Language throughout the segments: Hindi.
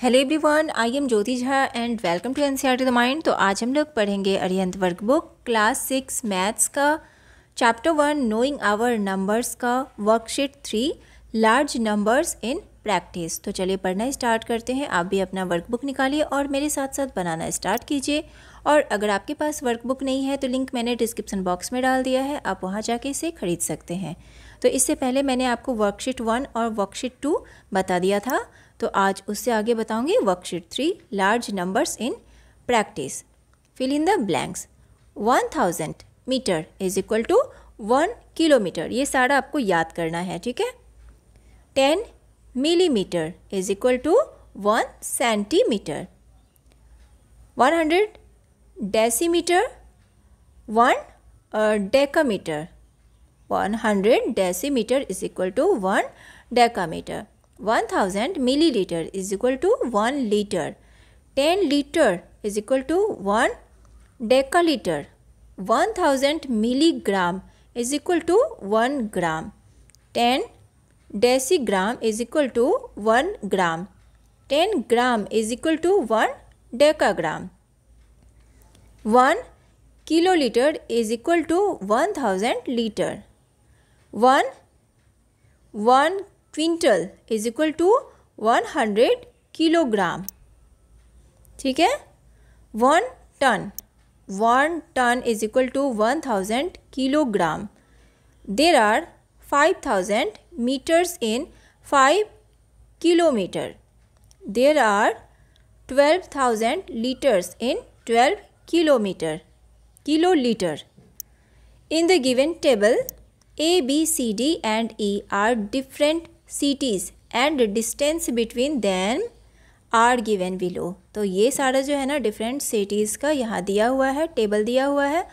Hello everyone I am Jyoti Jha and welcome to NCERT the mind तो आज हम लोग पढ़ेंगे work workbook class six maths का chapter one knowing our numbers का worksheet three large numbers in practice तो चलिए पढ़ना स्टार्ट करते हैं आप भी अपना वर्कबुक निकालिए और मेरे साथ साथ बनाना स्टार्ट कीजिए और अगर आपके पास वर्कबुक नहीं है तो लिंक मैंने डिस्क्रिप्सन बॉक्स में डाल दिया है आप वहाँ जाके इसे खरीद सकते हैं तो इससे पहले मैंने आपको वर्कशीट वन और वर्कशीट टू बता दिया था तो आज उससे आगे बताऊंगी worksheet three large numbers in practice fill in the blanks one thousand metre is equal to one kilometre ये सारा आपको याद करना है ठीक है ten millimetre is equal to one centimetre one hundred decimetre one decametre one hundred decimetre is equal to one decametre 1000 milliliter is equal to 1 liter. 10 liter is equal to 1 decaliter. 1000 milligram is equal to 1 gram. 10 decigram is equal to 1 gram. 10 gram is equal to 1 decagram. 1 kiloliter is equal to 1000 liter. 1 1 quintal is equal to one hundred kilogram ठीक है one tonne one tonne is equal to one thousand kilogram there are five thousand metres in five kilometre there are twelve thousand litres in twelve kilometre kilo litre in the given table A B C D and E are different cities and distance between them are given below तो ये सारा जो है ना डिफरेंट सिटीज़ का यहाँ दिया हुआ है टेबल दिया हुआ है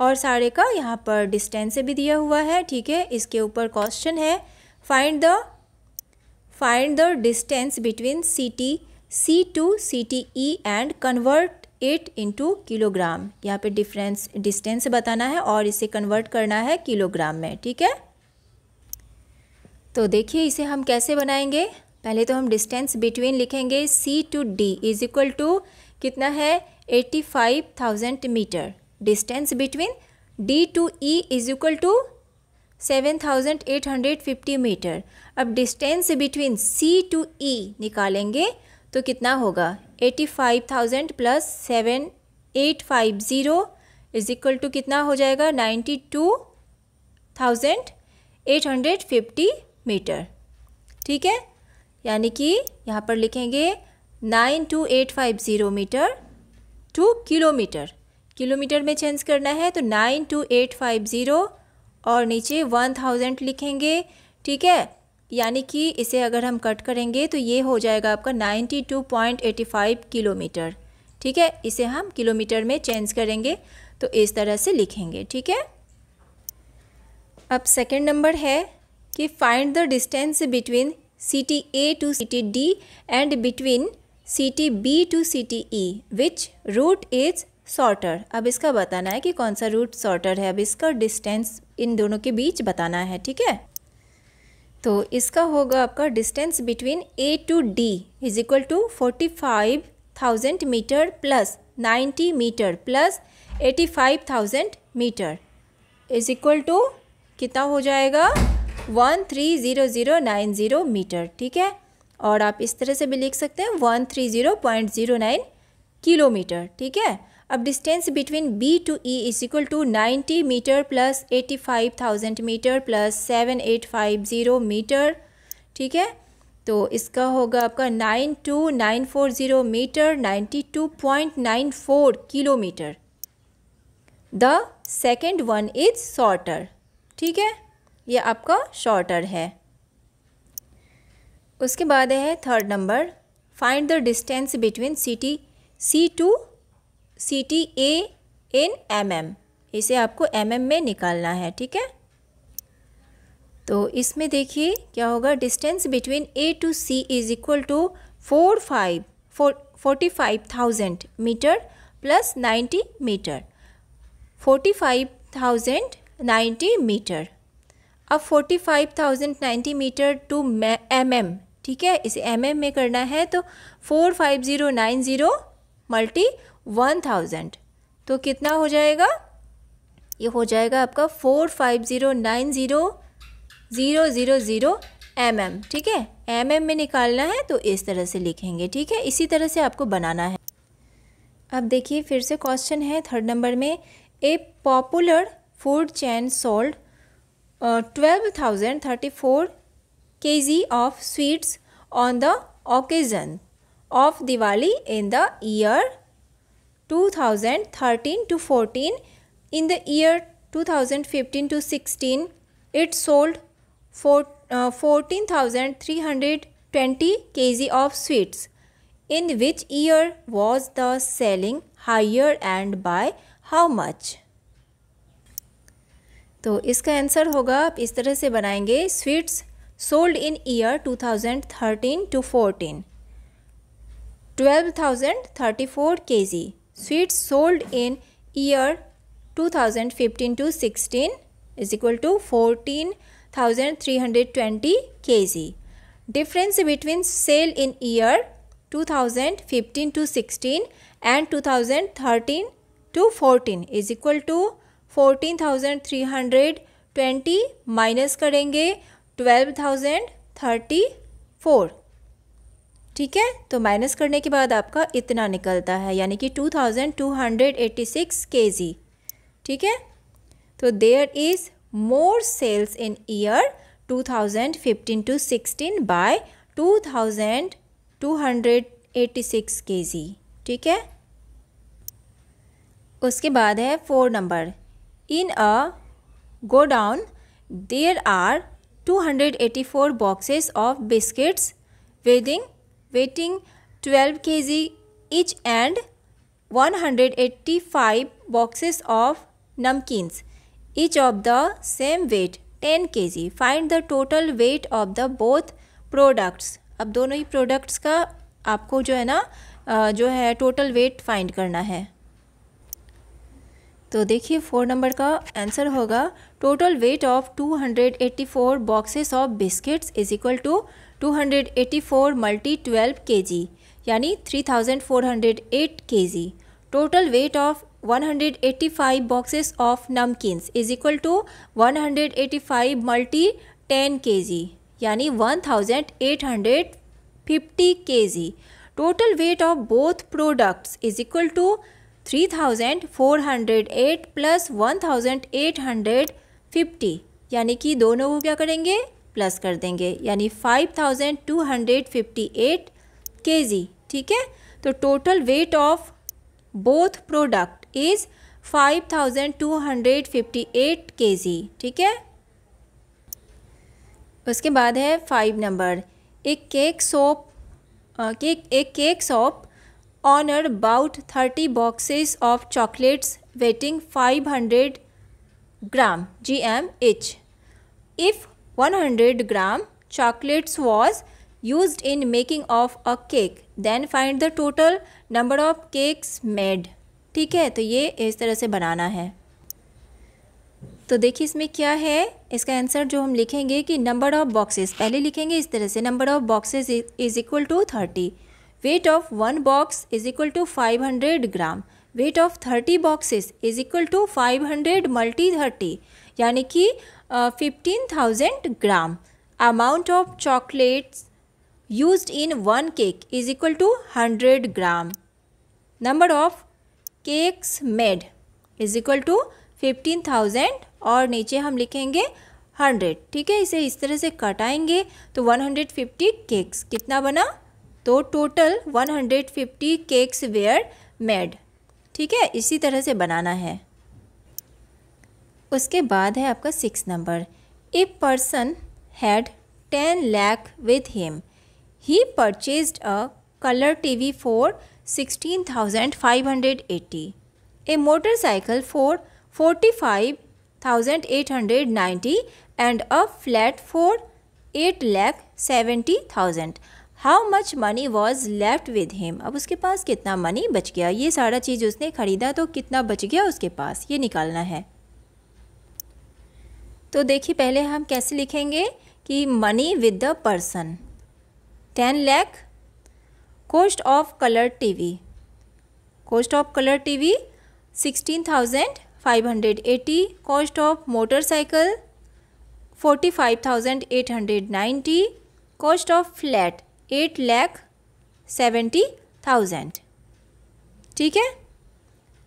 और सारे का यहाँ पर डिस्टेंस भी दिया हुआ है ठीक है इसके ऊपर क्वेश्चन है find the find the distance between city C to C T E and convert it to kilogram यहाँ पे डिफरेंस डिस्टेंस बताना है और इसे कन्वर्ट करना है किलोग्राम में ठीक है तो देखिए इसे हम कैसे बनाएंगे पहले तो हम डिस्टेंस बिटवीन लिखेंगे C to D is equal to कितना है eighty five thousand metre distance between D to E is equal to seven thousand eight hundred fifty metre अब distance between C to E निकालेंगे तो कितना होगा eighty five thousand plus seven eight five zero is equal to कितना हो जाएगा ninety two thousand eight hundred fifty metre ठीक है यानी कि यहाँ पर लिखेंगे nine two eight five zero metre to kilometre kilometre में चेंज करना है तो nine two eight five zero और नीचे वन थाउजेंड लिखेंगे ठीक है यानी कि इसे अगर हम कट करेंगे तो ये हो जाएगा आपका ninety two point eighty five kilometre ठीक है इसे हम किलोमीटर में चेंज करेंगे तो इस तरह से लिखेंगे ठीक है अब सेकेंड नंबर है कि find the distance between city A to city D and between city B to city E which route is shorter अब इसका बताना है कि कौन सा रूट सॉर्टर है अब इसका डिस्टेंस इन दोनों के बीच बताना है ठीक है तो इसका होगा आपका distance between A to D is equal to forty five thousand metre plus ninety metre plus eighty five thousand metre is equal to कितना हो जाएगा one three zero zero nine zero metre ठीक है और आप इस तरह से भी लिख सकते हैं one three zero point zero nine kilometre ठीक है अब distance between B to E is equal to ninety metre plus eighty five thousand metre plus seven eight five zero metre ठीक है तो इसका होगा आपका nine two nine four zero metre ninety two point nine four kilometre the second one is shorter ठीक है ये आपका शॉर्टर है उसके बाद है third number find the distance between city C to C T A in M M इसे आपको एम एम में निकालना है ठीक है तो इसमें देखिए क्या होगा distance between A to C is equal to four five four forty five thousand metre plus ninety metre forty five thousand ninety metre अब 45,090 मीटर टू एम एम ठीक है इसे एम एम में करना है तो 45090 मल्टी 1000 तो कितना हो जाएगा ये हो जाएगा आपका four five zero nine zero zero zero zero M M ठीक है एम एम में निकालना है तो इस तरह से लिखेंगे ठीक है इसी तरह से आपको बनाना है अब देखिए फिर से क्वेश्चन है थर्ड नंबर में A popular food chain sold Uh, 12,034 kg of sweets on the occasion of Diwali in the year 2013 to 14. In the year 2015 to 16, it sold uh, 14,320 kg of sweets. In which year was the selling higher and by how much? तो इसका आंसर होगा आप इस तरह से बनाएंगे sweets sold in year 2013 to twelve thousand thirty four K G sweets sold in year two thousand fifteen to sixteen is equal to thousand three hundred twenty K G difference between sale in year two thousand fifteen to sixteen and two thousand thirteen to 14 is equal to fourteen thousand three hundred twenty minus करेंगे ट्वेल्व थाउजेंड थर्टी फोर ठीक है तो माइनस करने के बाद आपका इतना निकलता है यानी कि two thousand two hundred eighty six K G ठीक है तो there is more sales in year two two thousand fifteen sixteen sales two thousand two hundred eighty six K G ठीक है उसके बाद है four number In a go down there are 284 boxes of biscuits weighing, weighing 12 kg each and 185 boxes of namkins, each of the same weight 10 kg. Find the total weight of the both products. अब दोनों ही प्रोडक्ट्स का आपको जो है ना जो है टोटल वेट फाइंड करना है तो देखिए फोर नंबर का आंसर होगा total weight of 284 boxes of biscuits is equal to 284 multi 12 KG यानी 3408 KG total weight of 185 boxes of namkeens is equal to 185 multi 10 KG यानी 1850 KG total weight of both products is equal to three thousand four hundred eight plus one thousand eight hundred fifty यानी कि दोनों को क्या करेंगे प्लस कर देंगे यानी five thousand two hundred fifty eight K G ठीक है तो total weight of both product is five thousand two hundred fifty eight K G ठीक है उसके बाद है फाइव नंबर एक केक सॉप केक एक cake shop owner about thirty boxes of chocolates weighing five hundred gram G M H if one hundred gram chocolates was use in making of a cake then find the total number of cakes made ठीक है तो ये इस तरह से बनाना है तो देखिए इसमें क्या है इसका आंसर जो हम लिखेंगे कि नंबर ऑफ बॉक्सेस पहले लिखेंगे इस तरह से number of boxes is equal to thirty of one box is equal to five 500 gram weight of 30 boxes is equal to 500 multi thirty यानी कि fifteen thousand gram amount of chocolates use in one cake is equal to 100 gram number of cakes made is equal to 15,000 और नीचे हम लिखेंगे 100 ठीक है इसे इस तरह से कटाएंगे तो 150 केक्स कितना बना तो टोटल 150 केक्स वेयर मेड ठीक है इसी तरह से बनाना है उसके बाद है आपका six number a person had ten lakh with him he purchase a colour T V for sixteen thousand five hundred eighty a motorcycle for forty five thousand eight hundred ninety and a flat four eight lakh seventy thousand how much money was left with him अब उसके पास कितना मनी बच गया ये सारा चीज़ उसने ख़रीदा तो कितना बच गया उसके पास ये निकालना है तो देखिए पहले हम कैसे लिखेंगे कि money with the person ten lakh cost of colour TV cost of colour TV sixteen thousand five hundred eighty cost of motorcycle forty five thousand eight hundred ninety cost of flat eight lakh seventy thousand ठीक है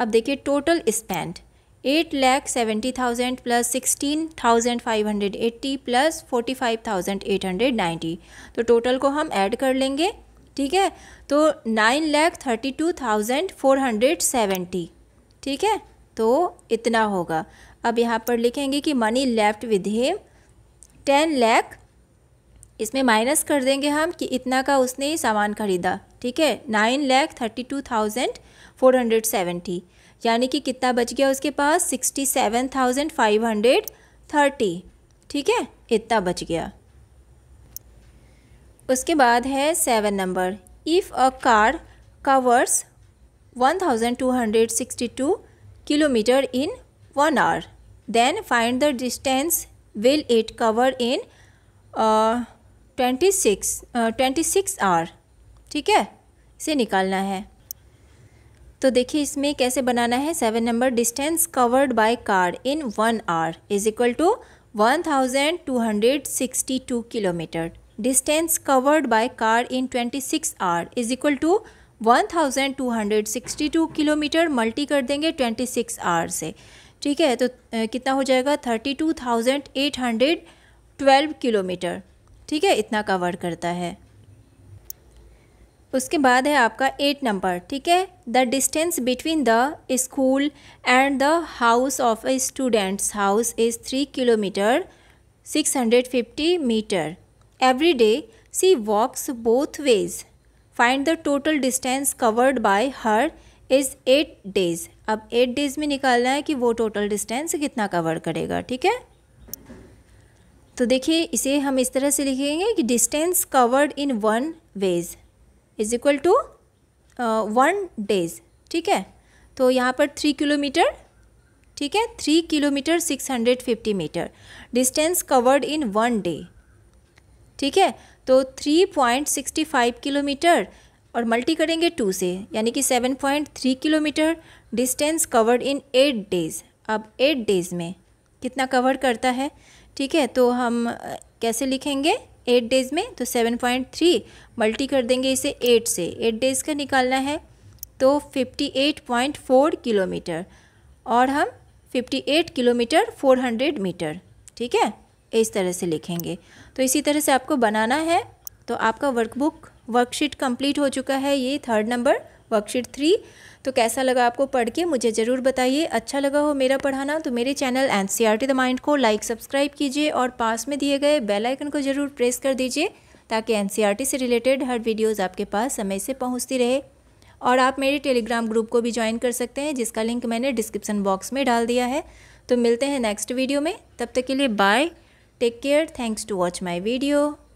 अब देखिए total spend eight lakh seventy thousand plus sixteen thousand five hundred eighty plus forty five thousand eight hundred ninety तो टोटल को हम ऐड कर लेंगे ठीक है तो nine lakh thirty two thousand four hundred seventy ठीक है तो इतना होगा अब यहाँ पर लिखेंगे कि money left with him ten lakh इसमें माइनस कर देंगे हम कि इतना का उसने ही सामान खरीदा ठीक है nine lakh thirty two thousand four hundred seventy यानी कि कितना बच गया उसके पास sixty seven thousand five hundred thirty ठीक है इतना बच गया उसके बाद है seven number if a car covers one thousand two hundred sixty two kilometre in one hour then find the distance will it cover in twenty six twenty six hour ठीक है इसे निकालना है तो देखिए इसमें कैसे बनाना है seven number distance covered by car in one hour is equal to one thousand two hundred sixty two kilometre distance covered by car in twenty six hour is equal to one thousand two hundred sixty two kilometre multi कर देंगे ट्वेंटी सिक्स आर से ठीक है तो कितना हो जाएगा thirty two thousand eight hundred twelve kilometre ठीक है इतना कवर करता है उसके बाद है आपका एट नंबर ठीक है the distance between the school and the house of a students house is three kilometre six hundred fifty metre every day she walks both ways find the total distance covered by her is eight days अब एट डेज में निकालना है कि वो टोटल डिस्टेंस कितना कवर करेगा ठीक है तो देखिए इसे हम इस तरह से लिखेंगे कि distance covered in one ways is equal to one days ठीक है तो यहाँ पर थ्री किलोमीटर ठीक है three kilometre six hundred fifty metre distance covered in one day ठीक है तो three point sixty five kilometre और मल्टी करेंगे टू से यानी कि seven point three kilometre distance covered in eight days अब एट डेज़ में कितना कवर करता है ठीक है तो हम कैसे लिखेंगे एट डेज़ में तो सेवन पॉइंट थ्री मल्टी कर देंगे इसे एट से एट डेज़ का निकालना है तो fifty eight point four kilometre और हम fifty eight kilometre four hundred metre ठीक है इस तरह से लिखेंगे तो इसी तरह से आपको बनाना है तो आपका वर्कबुक वर्कशीट कंप्लीट हो चुका है ये थर्ड नंबर वर्कशीट थ्री तो कैसा लगा आपको पढ़ के मुझे ज़रूर बताइए अच्छा लगा हो मेरा पढ़ाना तो मेरे channel N C R T the mind को लाइक सब्सक्राइब कीजिए और पास में दिए गए बेल आइकन को ज़रूर प्रेस कर दीजिए ताकि एन सी आर टी से रिलेटेड हर वीडियोज़ आपके पास समय से पहुँचती रहे और आप मेरे टेलीग्राम ग्रुप को भी ज्वाइन कर सकते हैं जिसका लिंक मैंने डिस्क्रिप्सन बॉक्स में डाल दिया है तो मिलते हैं नेक्स्ट वीडियो में तब तक के लिए bye take care thanks to watch my video